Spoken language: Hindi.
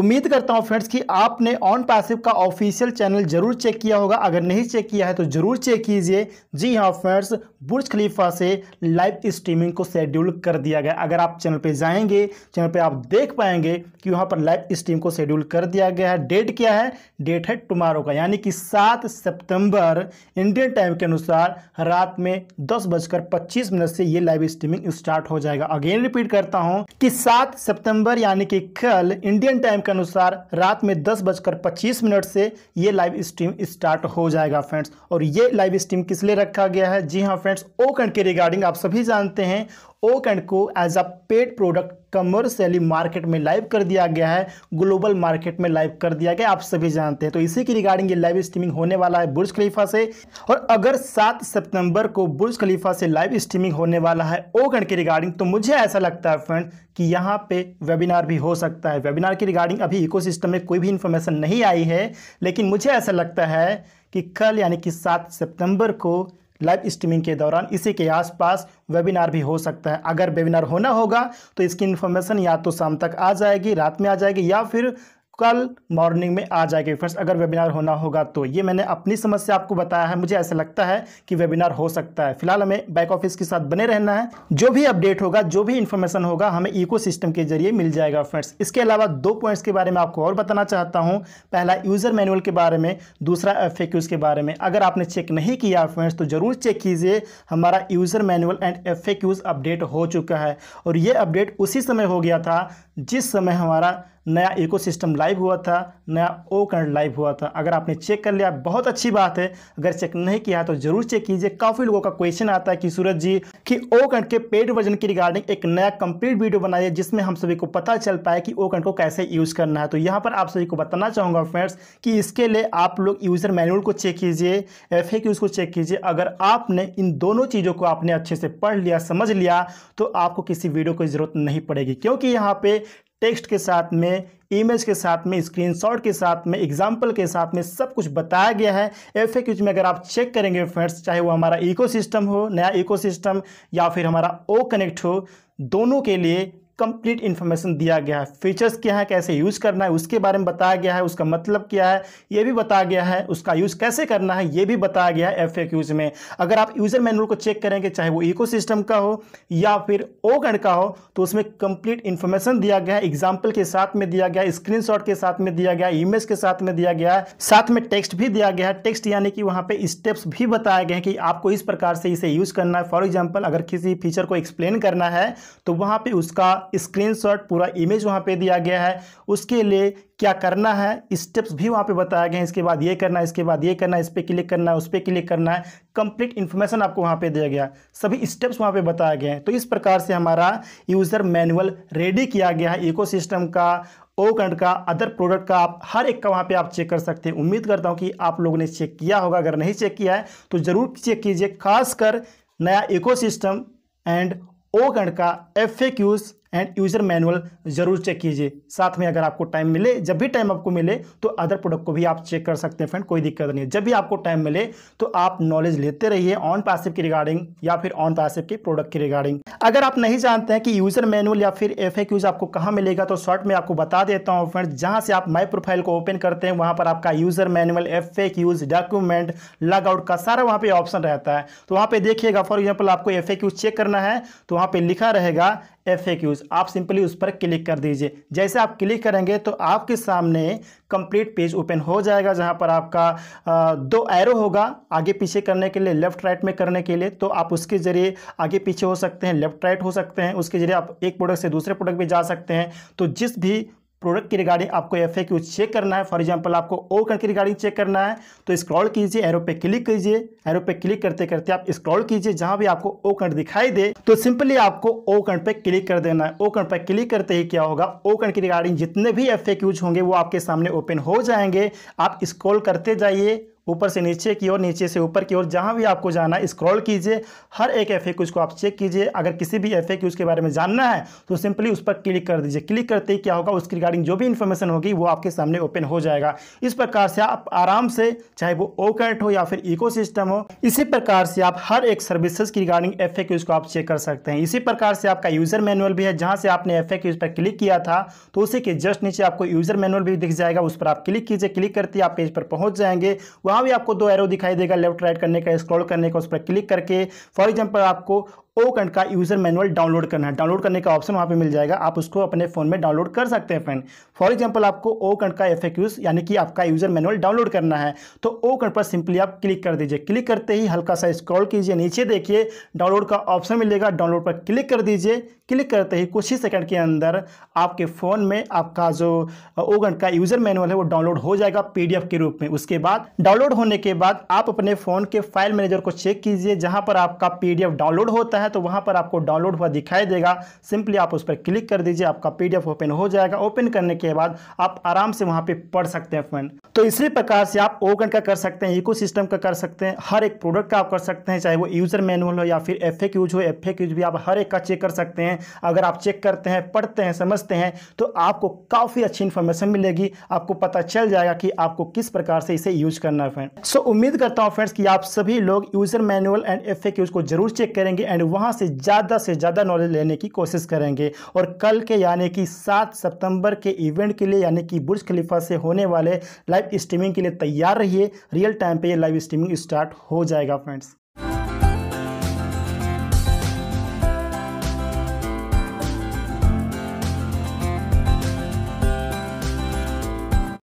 उम्मीद करता हूँ फ्रेंड्स कि आपने ऑन पैसिव का ऑफिशियल चैनल जरूर चेक किया होगा अगर नहीं चेक किया है तो जरूर चेक कीजिए जी हाँ फ्रेंड्स बुर्ज खलीफा से लाइव स्ट्रीमिंग को शेड्यूल कर दिया गया अगर आप चैनल पर जाएंगे चैनल पर आप देख पाएंगे कि वहाँ पर लाइव स्ट्रीम को शेड्यूल कर दिया गया है डेट क्या है डेट है टुमारो का यानी कि सात सितंबर इंडियन टाइम के अनुसार रात में दस बजकर पच्चीस मिनट से ये लाइव स्ट्रीमिंग स्टार्ट हो जाएगा अगेन रिपीट करता हूँ कि सात सितंबर यानी कि कल इंडियन टाइम के अनुसार रात में दस बजकर पच्चीस मिनट से ये लाइव स्ट्रीम स्टार्ट हो जाएगा फ्रेंड्स और ये लाइव स्ट्रीम किस लिए रखा गया है जी हाँ फ्रेंड्स ओक एंड के रिगार्डिंग आप सभी जानते हैं ओक एंड को as a paid product commercially market में लाइव कर दिया गया है ग्लोबल मार्केट में लाइव कर दिया गया आप सभी जानते हैं तो इसी की रिगार्डिंग ये लाइव स्ट्रीमिंग होने वाला है बुर्ज खलीफा से और अगर सात सितंबर को बुर्ज खलीफा से लाइव स्ट्रीमिंग होने वाला है ओगण के रिगार्डिंग तो मुझे ऐसा लगता है फ्रेंड कि यहाँ पे वेबिनार भी हो सकता है वेबिनार की रिगार्डिंग अभी इकोसिस्टम में कोई भी इन्फॉर्मेशन नहीं आई है लेकिन मुझे ऐसा लगता है कि कल यानी कि सात सितंबर को लाइव स्ट्रीमिंग के दौरान इसी के आसपास वेबिनार भी हो सकता है अगर वेबिनार होना होगा तो इसकी इन्फॉर्मेशन या तो शाम तक आ जाएगी रात में आ जाएगी या फिर कल मॉर्निंग में आ जाएगी फ्रेंड्स अगर वेबिनार होना होगा तो ये मैंने अपनी समस्या आपको बताया है मुझे ऐसा लगता है कि वेबिनार हो सकता है फिलहाल हमें बैक ऑफिस के साथ बने रहना है जो भी अपडेट होगा जो भी इन्फॉर्मेशन होगा हमें इको के जरिए मिल जाएगा फ्रेंड्स इसके अलावा दो पॉइंट्स के बारे में आपको और बताना चाहता हूँ पहला यूज़र मैनुअल के बारे में दूसरा एफ के बारे में अगर आपने चेक नहीं किया फ्रेंड्स तो ज़रूर चेक कीजिए हमारा user manual and F update हो चुका है और ये अपडेट उसी समय हो गया था जिस समय हमारा नया इकोसिस्टम लाइव हुआ था नया ओ करंट लाइव हुआ था अगर आपने चेक कर लिया बहुत अच्छी बात है अगर चेक नहीं किया तो जरूर चेक कीजिए काफ़ी लोगों का क्वेश्चन आता है कि सूरज जी कि ओ करंट के पेड वर्जन की रिगार्डिंग एक नया कंप्लीट वीडियो बनाइए जिसमें हम सभी को पता चल पाए कि ओ करंट को कैसे यूज़ करना है तो यहाँ पर आप सभी को बताना चाहूँगा फ्रेंड्स कि इसके लिए आप लोग यूज़र मैनुअल को चेक कीजिए एफ को चेक कीजिए अगर आपने इन दोनों चीज़ों को आपने अच्छे से पढ़ लिया समझ लिया तो आपको किसी वीडियो की ज़रूरत नहीं पड़ेगी क्योंकि यहाँ पे टेक्स्ट के साथ में इमेज के साथ में स्क्रीनशॉट के साथ में एग्जाम्पल के साथ में सब कुछ बताया गया है एफ में अगर आप चेक करेंगे फ्रेंड्स चाहे वो हमारा इकोसिस्टम हो नया इकोसिस्टम या फिर हमारा ओ कनेक्ट हो दोनों के लिए कंप्लीट इन्फॉर्मेशन दिया गया है फीचर्स क्या है कैसे यूज़ करना है उसके बारे में बताया गया है उसका मतलब क्या है ये भी बताया गया है उसका यूज़ कैसे करना है ये भी बताया गया है एफ में अगर आप यूज़र मैनुअल को चेक करेंगे चाहे वो इको का हो या फिर ओ गण का हो तो उसमें कंप्लीट इन्फॉर्मेशन दिया गया है एग्जाम्पल के साथ में दिया गया स्क्रीन के साथ में दिया गया इमेज के साथ में दिया गया है साथ में टेक्स्ट भी दिया गया है टेक्स्ट यानी कि वहाँ पर स्टेप्स भी बताए गए कि आपको इस प्रकार से इसे यूज़ करना है फॉर एग्जाम्पल अगर किसी फीचर को एक्सप्लेन करना है तो वहाँ पर उसका स्क्रीनशॉट पूरा इमेज वहाँ पे दिया गया है उसके लिए क्या करना है स्टेप्स भी वहाँ पे बताया गया है इसके बाद ये करना है इसके बाद ये करना है इस पर क्लिक करना है उस पर क्लिक करना है कंप्लीट इन्फॉर्मेशन आपको वहाँ पे दिया गया है सभी स्टेप्स वहाँ पे बताया गया है तो इस प्रकार से हमारा यूज़र मैनुअल रेडी किया गया है इको का ओकंड का अदर प्रोडक्ट का आप हर एक का वहाँ पे आप चेक कर सकते हैं उम्मीद करता हूँ कि आप लोगों ने चेक किया होगा अगर नहीं चेक किया है तो ज़रूर चेक कीजिए खासकर नया इकोसिस्टम एंड ओकंड का एफ एंड यूज़र मैनुअल ज़रूर चेक कीजिए साथ में अगर आपको टाइम मिले जब भी टाइम आपको मिले तो अदर प्रोडक्ट को भी आप चेक कर सकते हैं फ्रेंड कोई दिक्कत नहीं है जब भी आपको टाइम मिले तो आप नॉलेज लेते रहिए ऑन पैसिव की रिगार्डिंग या फिर ऑन पैसिव के प्रोडक्ट की रिगार्डिंग अगर आप नहीं जानते हैं कि यूज़र मैनुअल या फिर एफ आपको कहाँ मिलेगा तो शॉर्ट में आपको बता देता हूँ फ्रेंड जहाँ से आप माई प्रोफाइल को ओपन करते हैं वहाँ पर आपका यूज़र मैनुअल एफ डॉक्यूमेंट लगआउट का सारा वहाँ पर ऑप्शन रहता है तो वहाँ पर देखिएगा फॉर एग्जाम्पल आपको एफ चेक करना है तो वहाँ पर लिखा रहेगा एफ आप सिंपली उस पर क्लिक कर दीजिए जैसे आप क्लिक करेंगे तो आपके सामने कंप्लीट पेज ओपन हो जाएगा जहां पर आपका आ, दो एरो होगा आगे पीछे करने के लिए लेफ्ट राइट में करने के लिए तो आप उसके ज़रिए आगे पीछे हो सकते हैं लेफ्ट राइट हो सकते हैं उसके ज़रिए आप एक प्रोडक्ट से दूसरे प्रोडक्ट भी जा सकते हैं तो जिस भी प्रोडक्ट की रिगार्डिंग आपको एफ चेक करना है फॉर एग्जाम्पल आपको ओ के रिगार्डिंग चेक करना है तो स्क्रॉल कीजिए एरो पे क्लिक कीजिए एरो पे क्लिक करते करते आप स्क्रॉल कीजिए जहां भी आपको ओ कंट दिखाई दे तो सिंपली आपको ओ कंट पे क्लिक कर देना है ओ कंट पे क्लिक करते ही क्या होगा ओ कंट की रिगार्डिंग जितने भी एफ होंगे वो आपके सामने ओपन हो जाएंगे आप स्क्रॉल करते जाइए ऊपर से नीचे की ओर नीचे से ऊपर की ओर जहाँ भी आपको जाना है स्क्रॉल कीजिए हर एक एफ को आप चेक कीजिए अगर किसी भी एफ के बारे में जानना है तो सिंपली उस पर क्लिक कर दीजिए क्लिक करते ही क्या होगा उसकी रिगार्डिंग जो भी इन्फॉर्मेशन होगी वो आपके सामने ओपन हो जाएगा इस प्रकार से आप आराम से चाहे वो ओकेट हो या फिर इको हो इसी प्रकार से आप हर एक सर्विसेज की रिगार्डिंग एफ को आप चेक कर सकते हैं इसी प्रकार से आपका यूज़र मैनुअल भी है जहाँ से आपने एफ पर क्लिक किया था तो उसी के जस्ट नीचे आपको यूज़र मैनुअल भी दिख जाएगा उस पर आप क्लिक कीजिए क्लिक करते ही आप पेज पर पहुँच जाएंगे वह वहां भी आपको दो एरो दिखाई देगा लेफ्ट राइट करने का स्क्रॉल करने का उस पर क्लिक करके फॉर एग्जाम्पल आपको ओकंड का यूज़र मैनुअल डाउनलोड करना है डाउनलोड करने का ऑप्शन वहाँ पे मिल जाएगा आप उसको अपने फ़ोन में डाउनलोड कर सकते हैं फ्रेंड फॉर एग्जांपल आपको ओकंड का एफ यानी कि आपका यूज़र मैनुअल डाउनलोड करना है तो ओकंड पर सिंपली आप क्लिक कर दीजिए क्लिक करते ही हल्का सा स्क्रॉल कीजिए नीचे देखिए डाउनलोड का ऑप्शन मिलेगा डाउनलोड पर क्लिक कर दीजिए क्लिक करते ही कुछ ही सेकंड के अंदर आपके फ़ोन में आपका जो ओगन का यूज़र मैनुअल है वो डाउनलोड हो जाएगा पीडीएफ के रूप में उसके बाद डाउनलोड होने के बाद आप अपने फ़ोन के फाइल मैनेजर को चेक कीजिए जहाँ पर आपका पीडीएफ डाउनलोड होता है है तो वहाँ पर आपको डाउनलोड हुआ दिखाई देगा सिंपली आप उस पर क्लिक कर दीजिए आपका पी ओपन हो जाएगा ओपन करने के बाद आप आराम से वहाँ पर पढ़ सकते हैं फ्रेंड तो इसी प्रकार से आप ओगन का कर सकते हैं इको का कर सकते हैं हर एक प्रोडक्ट का आप कर सकते हैं चाहे वो यूज़र मैनुअल हो या फिर एफ यूज हो एफ यूज भी आप हर एक का चेक कर सकते हैं अगर आप चेक करते हैं पढ़ते हैं समझते हैं तो आपको काफ़ी अच्छी इन्फॉर्मेशन मिलेगी आपको पता चल जाएगा कि आपको किस प्रकार से इसे यूज करना है फ्रेंड सो so, उम्मीद करता हूँ फ्रेंड्स कि आप सभी लोग यूज़र मैनुअल एंड एफ को जरूर चेक करेंगे एंड वहाँ से ज़्यादा से ज़्यादा नॉलेज लेने की कोशिश करेंगे और कल के यानी कि सात सितंबर के इवेंट के लिए यानी कि बुर्ज खलीफा से होने वाले लाइव स्ट्रीमिंग के लिए तैयार रहिए रियल टाइम पर ये लाइव स्ट्रीमिंग स्टार्ट हो जाएगा फ्रेंड्स